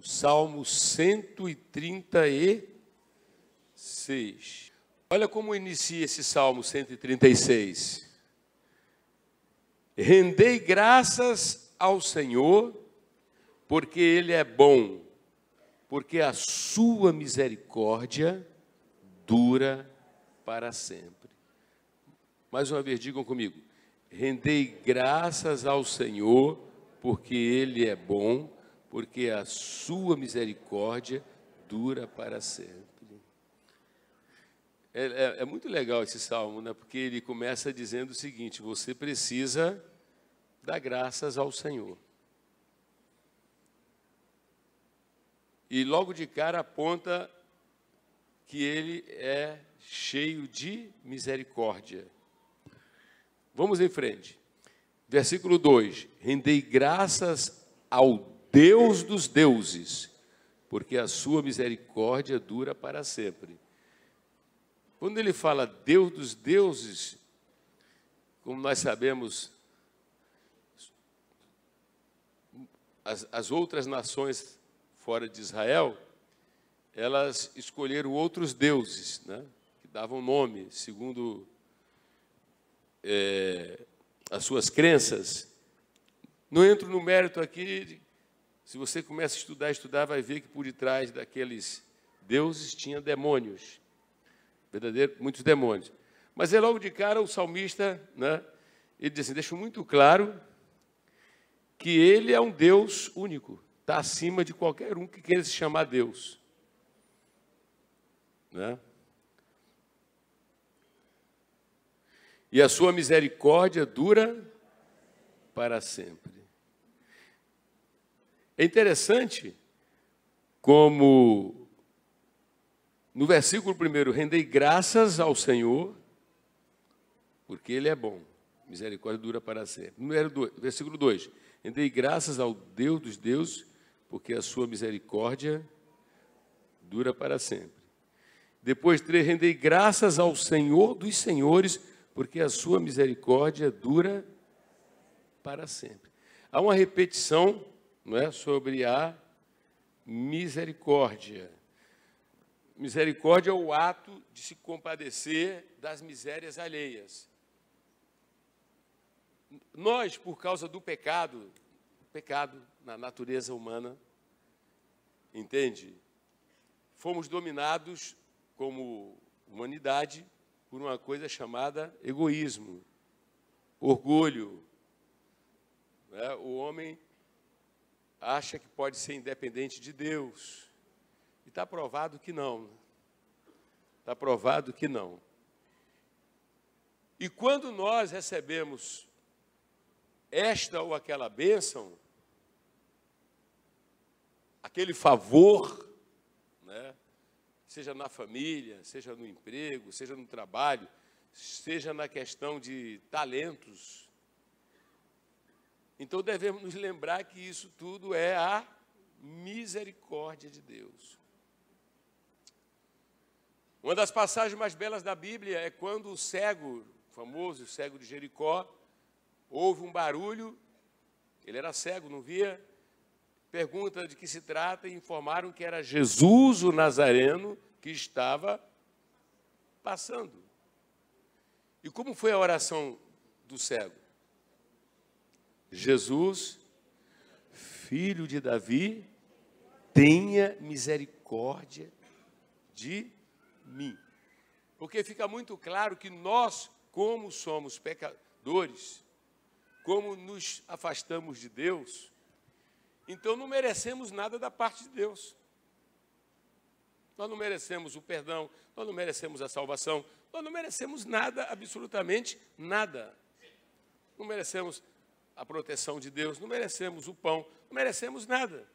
o Salmo 136. Olha como inicia esse Salmo 136. Rendei graças ao Senhor, porque Ele é bom, porque a sua misericórdia dura para sempre. Mais uma vez, digam comigo: rendei graças ao Senhor, porque Ele é bom porque a sua misericórdia dura para sempre. É, é, é, muito legal esse salmo, né? porque ele começa dizendo o seguinte: você precisa dar graças ao Senhor. E logo de cara aponta que ele é cheio de misericórdia. Vamos em frente. Versículo 2: Rendei graças ao Deus dos deuses, porque a sua misericórdia dura para sempre. Quando ele fala Deus dos deuses, como nós sabemos, as, as outras nações fora de Israel, elas escolheram outros deuses, né? que davam nome, segundo é, as suas crenças. Não entro no mérito aqui de se você começa a estudar, estudar, vai ver que por detrás daqueles deuses tinha demônios. Verdadeiro, muitos demônios. Mas é logo de cara o salmista, né? Ele diz assim: deixa muito claro que ele é um Deus único, está acima de qualquer um que queira se chamar Deus. Né? E a sua misericórdia dura para sempre. É interessante como no versículo primeiro, rendei graças ao Senhor, porque Ele é bom, misericórdia dura para sempre. Número dois, versículo 2, rendei graças ao Deus dos deuses, porque a sua misericórdia dura para sempre. Depois, três, rendei graças ao Senhor dos senhores, porque a sua misericórdia dura para sempre. Há uma repetição não é? sobre a misericórdia. Misericórdia é o ato de se compadecer das misérias alheias. Nós, por causa do pecado, pecado na natureza humana, entende? Fomos dominados como humanidade por uma coisa chamada egoísmo, orgulho. Né? O homem acha que pode ser independente de Deus. E está provado que não. Está provado que não. E quando nós recebemos esta ou aquela bênção, aquele favor, né? seja na família, seja no emprego, seja no trabalho, seja na questão de talentos, então devemos nos lembrar que isso tudo é a misericórdia de Deus. Uma das passagens mais belas da Bíblia é quando o cego, o famoso cego de Jericó, ouve um barulho, ele era cego, não via, pergunta de que se trata e informaram que era Jesus o Nazareno que estava passando. E como foi a oração do cego? Jesus, filho de Davi, tenha misericórdia de mim. Porque fica muito claro que nós, como somos pecadores, como nos afastamos de Deus, então não merecemos nada da parte de Deus. Nós não merecemos o perdão, nós não merecemos a salvação, nós não merecemos nada, absolutamente nada. Não merecemos a proteção de Deus, não merecemos o pão, não merecemos nada.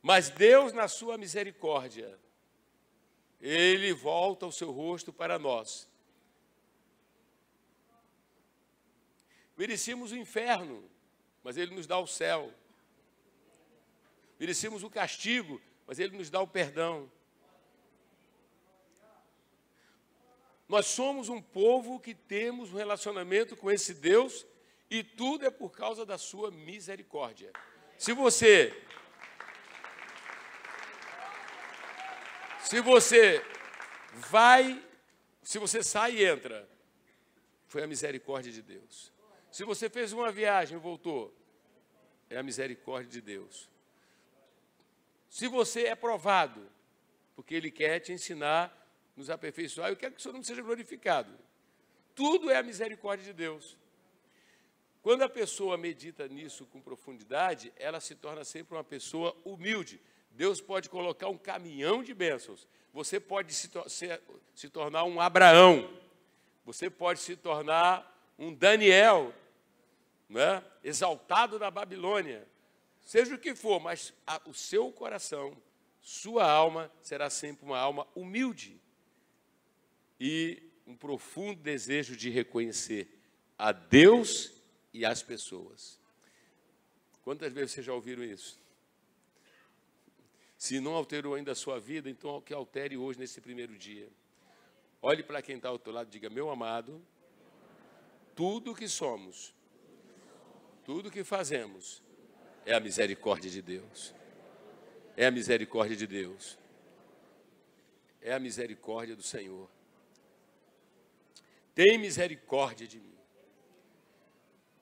Mas Deus, na sua misericórdia, ele volta o seu rosto para nós. Merecemos o inferno, mas ele nos dá o céu. Merecemos o castigo, mas ele nos dá o perdão. Nós somos um povo que temos um relacionamento com esse Deus e tudo é por causa da sua misericórdia. Se você Se você vai, se você sai e entra, foi a misericórdia de Deus. Se você fez uma viagem e voltou, é a misericórdia de Deus. Se você é provado, porque Ele quer te ensinar nos aperfeiçoar, eu quero que o Senhor não seja glorificado. Tudo é a misericórdia de Deus. Quando a pessoa medita nisso com profundidade, ela se torna sempre uma pessoa humilde. Deus pode colocar um caminhão de bênçãos. Você pode se, se tornar um Abraão. Você pode se tornar um Daniel, né? exaltado na Babilônia. Seja o que for, mas a, o seu coração, sua alma, será sempre uma alma humilde e um profundo desejo de reconhecer a Deus e as pessoas. Quantas vezes vocês já ouviram isso? Se não alterou ainda a sua vida, então o que altere hoje nesse primeiro dia. Olhe para quem está ao teu lado e diga: Meu amado, tudo que somos, tudo que fazemos, é a misericórdia de Deus. É a misericórdia de Deus. É a misericórdia do Senhor tem misericórdia de mim.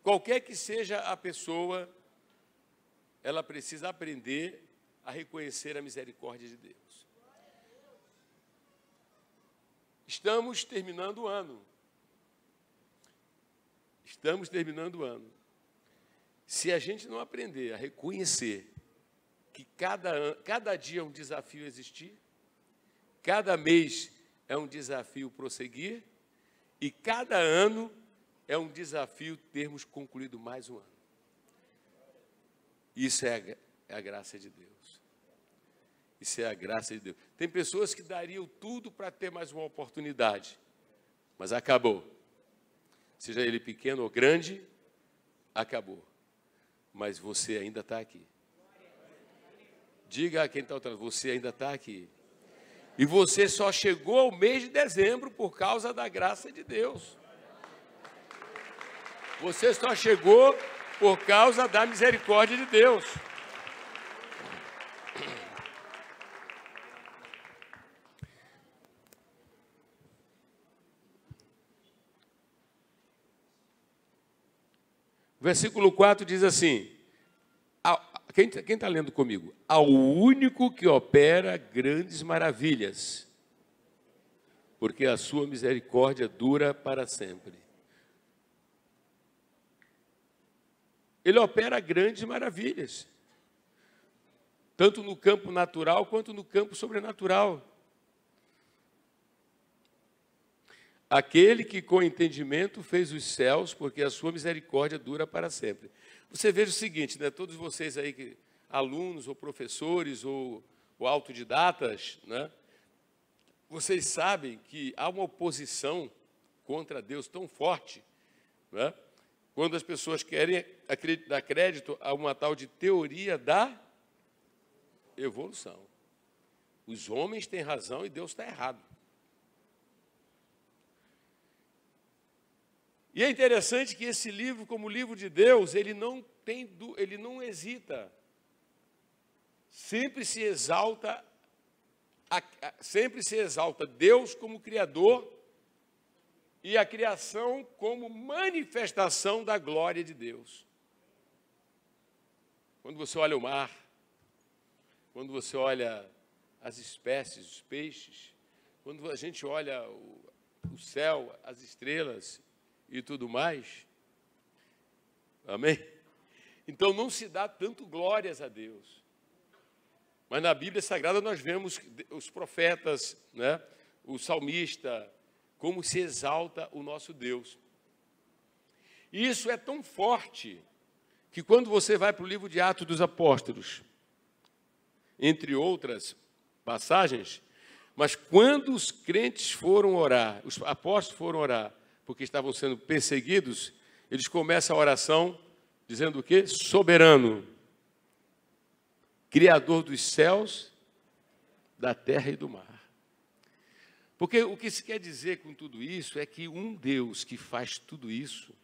Qualquer que seja a pessoa, ela precisa aprender a reconhecer a misericórdia de Deus. Estamos terminando o ano. Estamos terminando o ano. Se a gente não aprender a reconhecer que cada, cada dia é um desafio existir, cada mês é um desafio prosseguir, e cada ano é um desafio termos concluído mais um ano. Isso é a, é a graça de Deus. Isso é a graça de Deus. Tem pessoas que dariam tudo para ter mais uma oportunidade, mas acabou. Seja ele pequeno ou grande, acabou. Mas você ainda está aqui. Diga a quem está atrás, você ainda está aqui. E você só chegou ao mês de dezembro por causa da graça de Deus. Você só chegou por causa da misericórdia de Deus. Versículo 4 diz assim: quem está tá lendo comigo? Ao único que opera grandes maravilhas, porque a sua misericórdia dura para sempre. Ele opera grandes maravilhas, tanto no campo natural quanto no campo sobrenatural. Aquele que com entendimento fez os céus, porque a sua misericórdia dura para sempre. Você veja o seguinte, né, todos vocês aí, que, alunos ou professores ou, ou autodidatas, né, vocês sabem que há uma oposição contra Deus tão forte, né, quando as pessoas querem dar crédito a uma tal de teoria da evolução. Os homens têm razão e Deus está errado. E é interessante que esse livro, como livro de Deus, ele não tem, ele não hesita. Sempre se exalta, sempre se exalta Deus como Criador e a criação como manifestação da glória de Deus. Quando você olha o mar, quando você olha as espécies, os peixes, quando a gente olha o, o céu, as estrelas e tudo mais, amém? Então não se dá tanto glórias a Deus. Mas na Bíblia Sagrada nós vemos os profetas, né, o salmista, como se exalta o nosso Deus. E isso é tão forte que quando você vai para o livro de Atos dos Apóstolos, entre outras passagens, mas quando os crentes foram orar, os apóstolos foram orar, porque estavam sendo perseguidos, eles começam a oração dizendo o quê? Soberano, Criador dos céus, da terra e do mar. Porque o que se quer dizer com tudo isso é que um Deus que faz tudo isso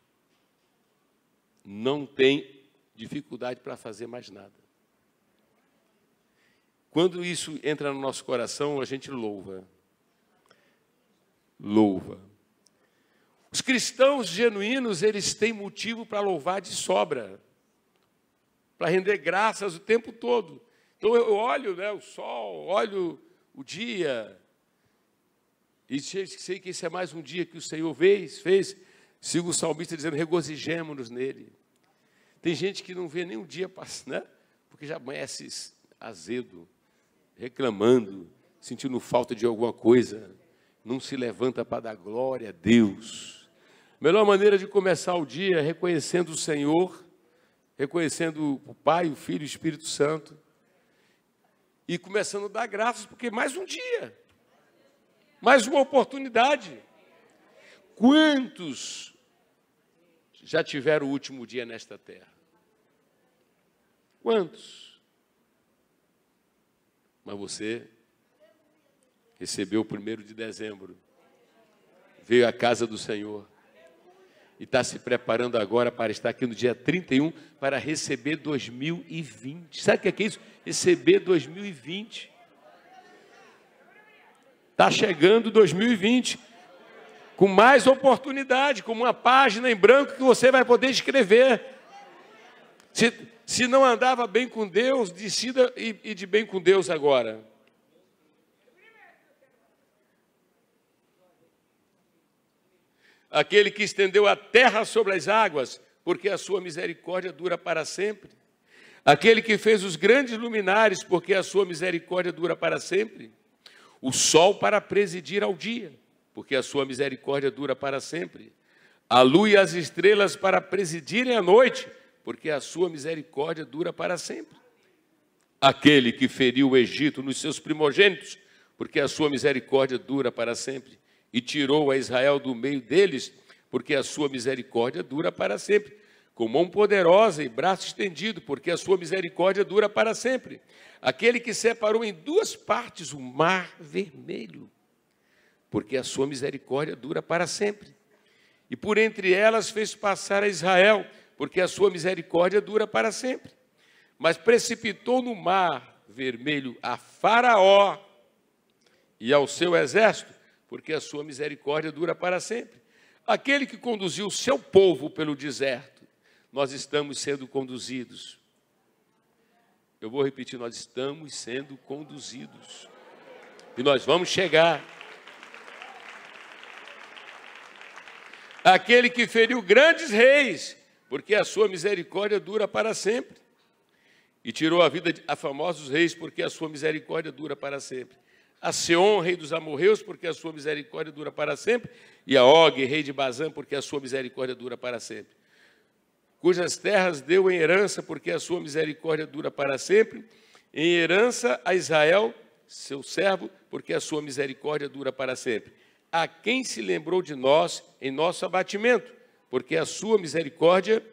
não tem dificuldade para fazer mais nada. Quando isso entra no nosso coração, a gente louva. Louva. Os cristãos genuínos, eles têm motivo para louvar de sobra, para render graças o tempo todo. Então eu olho né, o sol, olho o dia, e sei que esse é mais um dia que o Senhor fez, fez. Sigo o salmista dizendo, regozijemos-nos nele. Tem gente que não vê nem um dia passar, né? porque já amanhece azedo, reclamando, sentindo falta de alguma coisa, não se levanta para dar glória a Deus. Melhor maneira de começar o dia é reconhecendo o Senhor, reconhecendo o Pai, o Filho, o Espírito Santo e começando a dar graças, porque é mais um dia, mais uma oportunidade. Quantos já tiveram o último dia nesta terra? Quantos? Mas você recebeu o primeiro de dezembro, veio à casa do Senhor e está se preparando agora para estar aqui no dia 31 para receber 2020. Sabe o que é, que é isso? Receber 2020. Está chegando 2020 com mais oportunidade, com uma página em branco que você vai poder escrever. Se, se não andava bem com Deus, decida e de bem com Deus agora. aquele que estendeu a terra sobre as águas, porque a sua misericórdia dura para sempre. Aquele que fez os grandes luminares, porque a sua misericórdia dura para sempre. O sol para presidir ao dia, porque a sua misericórdia dura para sempre. A lua e as estrelas para presidirem à noite, porque a sua misericórdia dura para sempre. Aquele que feriu o Egito nos seus primogênitos, porque a sua misericórdia dura para sempre e tirou a Israel do meio deles, porque a sua misericórdia dura para sempre. Com mão poderosa e braço estendido, porque a sua misericórdia dura para sempre. Aquele que separou em duas partes o mar vermelho, porque a sua misericórdia dura para sempre. E por entre elas fez passar a Israel, porque a sua misericórdia dura para sempre. Mas precipitou no mar vermelho a Faraó e ao seu exército, porque a sua misericórdia dura para sempre. Aquele que conduziu o seu povo pelo deserto, nós estamos sendo conduzidos. Eu vou repetir, nós estamos sendo conduzidos. E nós vamos chegar. Aquele que feriu grandes reis, porque a sua misericórdia dura para sempre. E tirou a vida a famosos reis, porque a sua misericórdia dura para sempre a Seon, rei dos amorreus, porque a sua misericórdia dura para sempre, e a Og, rei de Bazã, porque a sua misericórdia dura para sempre. Cujas terras deu em herança, porque a sua misericórdia dura para sempre, em herança a Israel, seu servo, porque a sua misericórdia dura para sempre. A quem se lembrou de nós em nosso abatimento, porque a sua misericórdia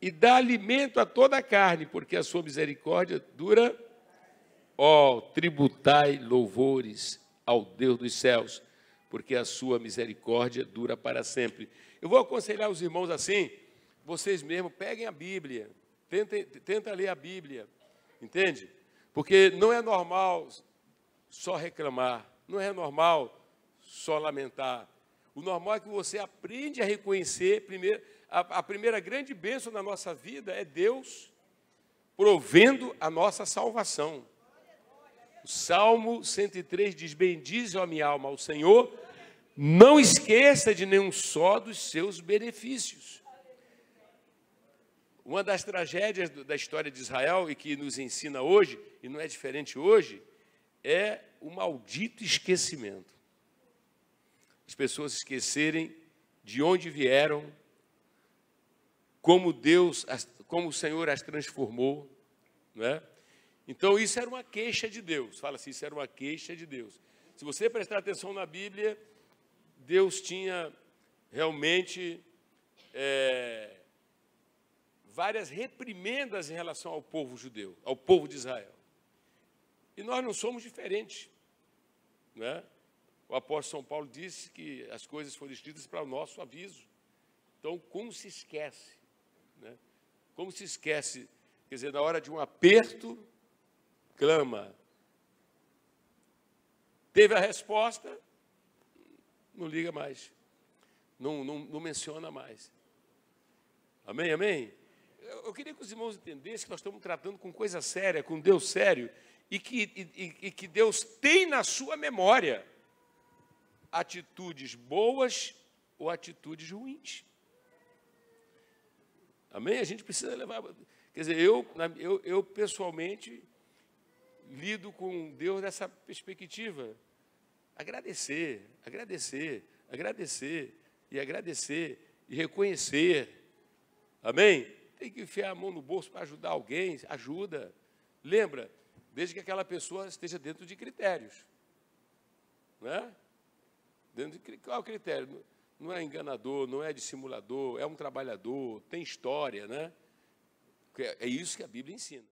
e dá alimento a toda a carne, porque a sua misericórdia dura para Ó, oh, tributai louvores ao Deus dos céus, porque a sua misericórdia dura para sempre. Eu vou aconselhar os irmãos assim, vocês mesmo peguem a Bíblia, tentem, tenta ler a Bíblia, entende? Porque não é normal só reclamar, não é normal só lamentar. O normal é que você aprende a reconhecer, primeiro, a, a primeira grande bênção na nossa vida é Deus provendo a nossa salvação. Salmo 103 diz: Bendize, a minha alma, ao Senhor, não esqueça de nenhum só dos seus benefícios. Uma das tragédias da história de Israel e que nos ensina hoje, e não é diferente hoje, é o maldito esquecimento. As pessoas esquecerem de onde vieram, como Deus, como o Senhor as transformou, não é? Então isso era uma queixa de Deus. Fala assim, isso era uma queixa de Deus. Se você prestar atenção na Bíblia, Deus tinha realmente é, várias reprimendas em relação ao povo judeu, ao povo de Israel. E nós não somos diferentes. Né? O apóstolo São Paulo disse que as coisas foram escritas para o nosso aviso. Então, como se esquece? Né? Como se esquece? Quer dizer, na hora de um aperto, clama. Teve a resposta, não liga mais. Não, não, não menciona mais. Amém, amém? Eu, eu queria que os irmãos entendessem que nós estamos tratando com coisa séria, com Deus sério, e que, e, e que Deus tem na sua memória atitudes boas ou atitudes ruins. Amém? A gente precisa levar. Quer dizer, eu, eu, eu pessoalmente lido com Deus nessa perspectiva. Agradecer, agradecer, agradecer e agradecer e reconhecer. Amém? Tem que enfiar a mão no bolso para ajudar alguém, ajuda. Lembra, desde que aquela pessoa esteja dentro de critérios. Né? Dentro de, qual é o critério? Não é enganador, não é dissimulador, é um trabalhador, tem história, né? É isso que a Bíblia ensina.